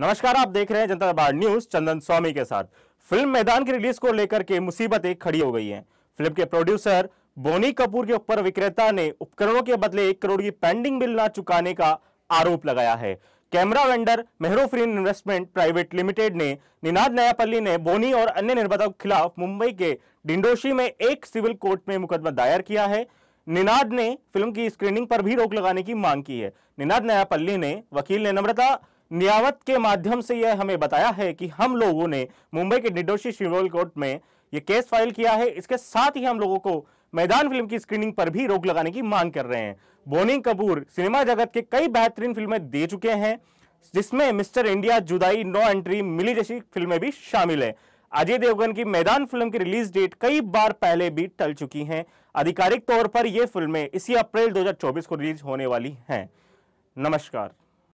नमस्कार आप देख रहे हैं जनता दरबार न्यूज चंदन स्वामी के साथ फिल्म मैदान की रिलीज को लेकर के मुसीबतें खड़ी हो गई हैं फिल्म के प्रोड्यूसर बोनी कपूर के ऊपर विक्रेता ने उपकरणों के बदले एक करोड़ की पेंडिंग बिल ना चुकाने का आरोप लगाया है कैमरा वेंडर मेहरोफ्रीन इन्वेस्टमेंट प्राइवेट लिमिटेड ने निनाद नयापल्ली ने बोनी और अन्य निर्माताओं के खिलाफ मुंबई के डिंडोशी में एक सिविल कोर्ट में मुकदमा दायर किया है निनाद ने फिल्म की स्क्रीनिंग पर भी रोक लगाने की मांग की है निनाद नयापल्ली ने वकील ने नम्रता नियावत के माध्यम से यह हमें बताया है कि हम लोगों ने मुंबई के डिडोशी शिरोल कोर्ट में ये केस फाइल किया है इसके साथ ही हम लोगों को मैदान फिल्म की स्क्रीनिंग पर भी रोक लगाने की मांग कर रहे हैं बोनिंग कपूर सिनेमा जगत के कई बेहतरीन फिल्में दे चुके हैं जिसमें mister India Judaai no entry Mili जैसी फिल्में भी शामिल है अजय देवगन की मैदान फिल्म की रिलीज डेट कई बार पहले भी टल चुकी हैं आधिकारिक तौर पर ये फिल्में इसी अप्रैल 2024 को रिलीज होने वाली हैं नमस्कार